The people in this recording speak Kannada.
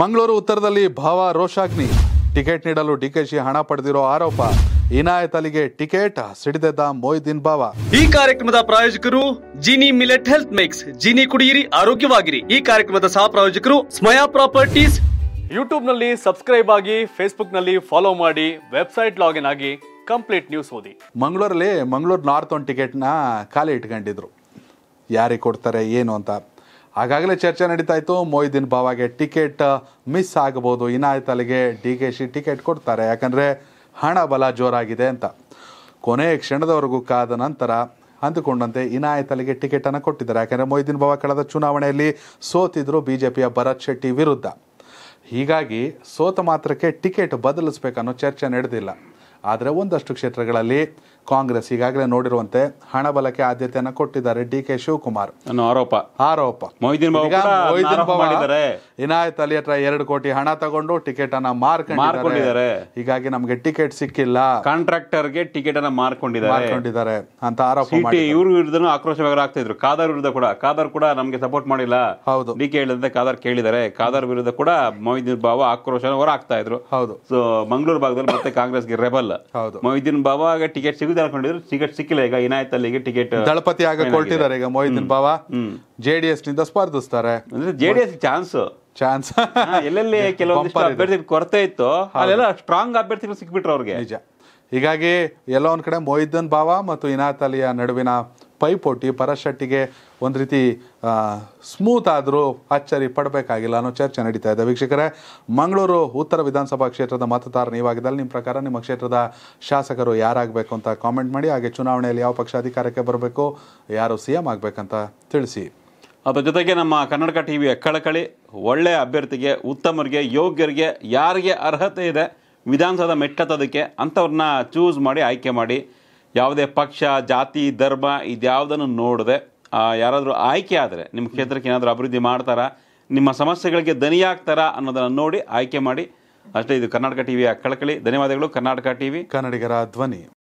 ಮಂಗಳೂರು ಉತ್ತರದಲ್ಲಿ ಭಾವ ರೋಷಾಗ್ನಿ ಟಿಕೆಟ್ ನೀಡಲು ಡಿಕೆಶಿ ಹಣ ಪಡೆದಿರೋ ಆರೋಪ ಇನಾಯತ್ ಅಲಿಗೆ ಟಿಕೆಟ್ ಸಿಡಿದೆದ್ದ ಮೊಯ್ದಿನ್ ಭಾವ ಈ ಕಾರ್ಯಕ್ರಮದ ಪ್ರಾಯೋಜಕರು Jini millet health mix Jini ಕುಡಿಯಿರಿ ಆರೋಗ್ಯವಾಗಿರಿ ಈ ಕಾರ್ಯಕ್ರಮದ ಸಹ ಪ್ರಾಯೋಜಕರು ಸ್ಮಯಾ ಪ್ರಾಪರ್ಟೀಸ್ ಯೂಟ್ಯೂಬ್ನಲ್ಲಿ ಸಬ್ಸ್ಕ್ರೈಬ್ ಆಗಿ ಫೇಸ್ಬುಕ್ ನಲ್ಲಿ ಫಾಲೋ ಮಾಡಿ ವೆಬ್ಸೈಟ್ ಲಾಗಿನ್ ಆಗಿ ಕಂಪ್ಲೀಟ್ ನ್ಯೂಸ್ ಓದಿ ಮಂಗಳೂರಲ್ಲಿ ಮಂಗಳೂರು ನಾರ್ತ್ ಟಿಕೆಟ್ ನ ಖಾಲಿ ಇಟ್ಕೊಂಡಿದ್ರು ಯಾರಿಗೆ ಕೊಡ್ತಾರೆ ಏನು ಅಂತ ಆಗಾಗಲೇ ಚರ್ಚೆ ನಡೀತಾ ಇತ್ತು ಮೊಯ್ದಿನ್ ಬಾವಾಗೆ ಟಿಕೆಟ್ ಮಿಸ್ ಆಗಬಹುದು ಇನಾಯತಲಿಗೆ ಡಿ ಕೆ ಶಿ ಟಿಕೆಟ್ ಕೊಡ್ತಾರೆ ಯಾಕಂದರೆ ಹಣ ಬಲ ಜೋರಾಗಿದೆ ಅಂತ ಕೊನೆ ಕ್ಷಣದವರೆಗೂ ಕಾದ ನಂತರ ಅಂದುಕೊಂಡಂತೆ ಟಿಕೆಟ್ ಟಿಕೆಟನ್ನು ಕೊಟ್ಟಿದ್ದಾರೆ ಯಾಕಂದ್ರೆ ಮೊಯ್ದಿನ್ ಬಾವ ಕಳೆದ ಚುನಾವಣೆಯಲ್ಲಿ ಸೋತಿದ್ರು ಬಿ ಜೆ ಪಿಯ ಭರತ್ ಶೆಟ್ಟಿ ವಿರುದ್ಧ ಹೀಗಾಗಿ ಸೋತ ಮಾತ್ರಕ್ಕೆ ಟಿಕೆಟ್ ಬದಲಿಸಬೇಕನ್ನೋ ಚರ್ಚೆ ನಡೆದಿಲ್ಲ ಆದರೆ ಒಂದಷ್ಟು ಕ್ಷೇತ್ರಗಳಲ್ಲಿ ಕಾಂಗ್ರೆಸ್ ಈಗಾಗಲೇ ನೋಡಿರುವಂತೆ ಹಣಬಲಕ್ಕೆ ಆದ್ಯತೆಯನ್ನು ಕೊಟ್ಟಿದ್ದಾರೆ ಡಿ ಕೆ ಶಿವಕುಮಾರ್ ಆರೋಪ ಆರೋಪ ಇನಾಯತ್ ಅಲಿ ಹತ್ರ ಎರಡು ಕೋಟಿ ಹಣ ತಗೊಂಡು ಟಿಕೆಟ್ ಅನ್ನ ಮಾರ್ಕೊಂಡಿದ್ದಾರೆ ಹೀಗಾಗಿ ನಮಗೆ ಟಿಕೆಟ್ ಸಿಕ್ಕಿಲ್ಲ ಗೆ ಟಿಕೆಟ್ ಅನ್ನ ಮಾರ್ಕೊಂಡಿದ್ದಾರೆ ಅಂತ ಆರೋಪ ಇವರು ವಿರುದ್ಧ ಆಕ್ರೋಶ ಆಗ್ತಾ ಇದ್ರು ಕಾದರ್ ವಿರುದ್ಧ ಕೂಡ ಕಾದರ್ ಕೂಡ ನಮಗೆ ಸಪೋರ್ಟ್ ಮಾಡಿಲ್ಲ ಹೌದು ಡಿ ಕೆ ಹೇಳಿದಂತೆ ಕಾದರ್ ಕೇಳಿದ್ದಾರೆ ಕಾದರ್ ವಿರುದ್ಧ ಕೂಡ ಮೊಯ್ದೀನ್ ಬಾವ ಆಕ್ರೋಶ ಹೊರ ಆಗ್ತಾ ಇದ್ರು ಹೌದು ಸೊ ಮಂಗಳೂರು ಭಾಗದಲ್ಲಿ ಮತ್ತೆ ಕಾಂಗ್ರೆಸ್ಗೆ ರೆಬಲ್ ಹೌದು ಮೊಹಿದ್ನ ಬಾಬಾಗೆ ಟಿಕೆಟ್ ಸಿಗಿದಲ್ಕೊಂಡಿದ್ರು ಟಿಕೆಟ್ ಸಿಕ್ಕಿಲೇ ಈಗ ಇನಾತಲಿಗೆ ಟಿಕೆಟ್ ದಳಪತಿ ಆಗಿ ಕಲ್ತಿದ್ದಾರೆ ಈಗ ಮೊಹಿದ್ನ ಬಾಬಾ ಜಿಡಿಎಸ್ ನಿಂದ ಸ್ಪರ್ಧಿಸ್ತಾರೆ ಅಂದ್ರೆ ಜಿಡಿಎಸ್ ಚಾನ್ಸ್ ಚಾನ್ಸ್ ಎಲ್ಲೆಲ್ಲಾ ಕೆಲವು ವರ್ಷ ಅಭ್ಯಾಸ ಬಿಡ್ತಿದ್ ಕೊರ್ತೈತ್ತು ಅಲೆಲ್ಲಾ ಸ್ಟ್ರಾಂಗ್ ಅಭ್ಯಾಸ ಸಿಕ್ಕಿಬಿಟ್ರು ಅವರಿಗೆ ನಿಜ ಹೀಗಾಗಿ ಎಲ್ಲ ಒಂದಕಡೆ ಮೊಹಿದ್ನ ಬಾಬಾ ಮತ್ತು ಇನಾತಲಿಯ ನಡುವಿನ ಪೈಪೋಟಿ ಪರಶೆಟ್ಟಿಗೆ ಒಂದು ರೀತಿ ಸ್ಮೂತ್ ಆದರೂ ಅಚ್ಚರಿ ಪಡಬೇಕಾಗಿಲ್ಲ ಅನ್ನೋ ಚರ್ಚೆ ನಡೀತಾ ಇದೆ ವೀಕ್ಷಕರೇ ಮಂಗಳೂರು ಉತ್ತರ ವಿಧಾನಸಭಾ ಕ್ಷೇತ್ರದ ಮತದಾರ ನೀವಾಗಿದ್ದಲ್ಲಿ ನಿಮ್ಮ ಪ್ರಕಾರ ನಿಮ್ಮ ಕ್ಷೇತ್ರದ ಶಾಸಕರು ಯಾರಾಗಬೇಕು ಅಂತ ಕಾಮೆಂಟ್ ಮಾಡಿ ಹಾಗೆ ಚುನಾವಣೆಯಲ್ಲಿ ಯಾವ ಪಕ್ಷ ಅಧಿಕಾರಕ್ಕೆ ಬರಬೇಕು ಯಾರು ಸಿ ಎಂ ಆಗಬೇಕಂತ ತಿಳಿಸಿ ಅದರ ಜೊತೆಗೆ ನಮ್ಮ ಕನ್ನಡಕ ಟಿ ವಿಯ ಕಳಕಳಿ ಒಳ್ಳೆಯ ಅಭ್ಯರ್ಥಿಗೆ ಉತ್ತಮರಿಗೆ ಯೋಗ್ಯರಿಗೆ ಯಾರಿಗೆ ಅರ್ಹತೆ ಇದೆ ವಿಧಾನಸಭೆ ಮೆಟ್ಟತ್ತದಕ್ಕೆ ಅಂಥವ್ರನ್ನ ಚೂಸ್ ಮಾಡಿ ಆಯ್ಕೆ ಮಾಡಿ ಯಾವುದೇ ಪಕ್ಷ ಜಾತಿ ಧರ್ಮ ಇದ್ಯಾವುದನ್ನು ನೋಡದೆ ಯಾರಾದರೂ ಆಯ್ಕೆ ಆದರೆ ನಿಮ್ಮ ಕ್ಷೇತ್ರಕ್ಕೆ ಏನಾದರೂ ಅಭಿವೃದ್ಧಿ ಮಾಡ್ತಾರಾ ನಿಮ್ಮ ಸಮಸ್ಯೆಗಳಿಗೆ ದನಿಯಾಗ್ತಾರಾ ಅನ್ನೋದನ್ನು ನೋಡಿ ಆಯ್ಕೆ ಮಾಡಿ ಅಷ್ಟೇ ಇದು ಕರ್ನಾಟಕ ಟಿವಿಯ ಕಳಕಳಿ ಧನ್ಯವಾದಗಳು ಕರ್ನಾಟಕ ಟಿವಿ ಕನ್ನಡಿಗರ ಧ್ವನಿ